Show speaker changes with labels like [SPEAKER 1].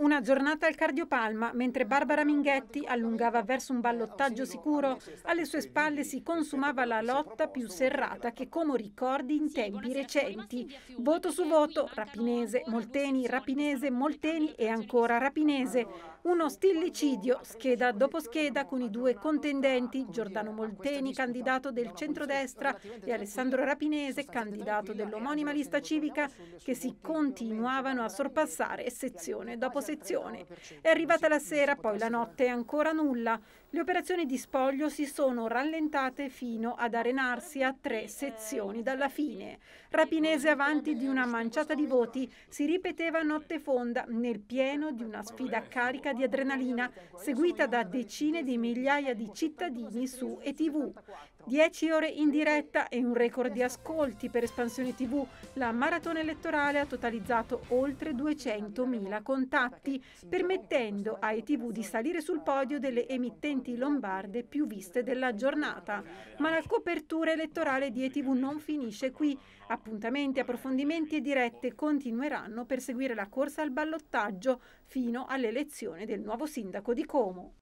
[SPEAKER 1] Una giornata al cardiopalma, mentre Barbara Minghetti allungava verso un ballottaggio sicuro, alle sue spalle si consumava la lotta più serrata che come ricordi in tempi recenti. Voto su voto, Rapinese, Molteni, Rapinese, Molteni e ancora Rapinese. Uno stillicidio, scheda dopo scheda, con i due contendenti, Giordano Molteni, candidato del centrodestra, e Alessandro Rapinese, candidato dell'omonima lista civica, che si continuavano a sorpassare sezione dopo sezione sezione. È arrivata la sera, poi la notte ancora nulla. Le operazioni di spoglio si sono rallentate fino ad arenarsi a tre eh, sezioni dalla fine. Rapinese avanti di una manciata di voti si ripeteva notte fonda nel pieno di una sfida carica di adrenalina seguita da decine di migliaia di cittadini su ETV. Dieci ore in diretta e un record di ascolti per Espansione TV. La maratona elettorale ha totalizzato oltre 200.000 contatti dati, permettendo ai tv di salire sul podio delle emittenti lombarde più viste della giornata. Ma la copertura elettorale di ETV non finisce qui. Appuntamenti, approfondimenti e dirette continueranno per seguire la corsa al ballottaggio fino all'elezione del nuovo sindaco di Como.